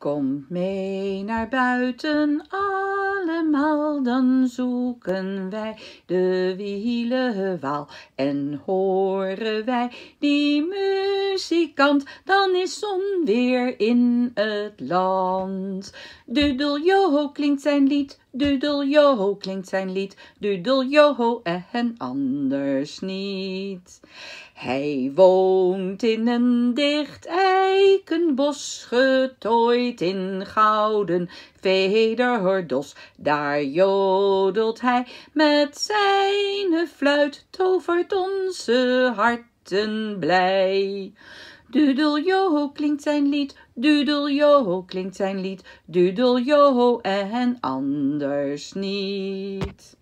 Kom mee naar buiten allemaal, dan zoeken wij de wielenwaal en horen wij die muziek kant, dan is zon weer in het land. Joho klinkt zijn lied, Joho klinkt zijn lied, Joho en anders niet. Hij woont in een dicht eikenbos, getooid in gouden vederhordos. Daar jodelt hij met zijn fluit, tovert onze harten blij. Dudeljoho klinkt zijn lied, dudeljoho klinkt zijn lied, dudeljoho en anders niet.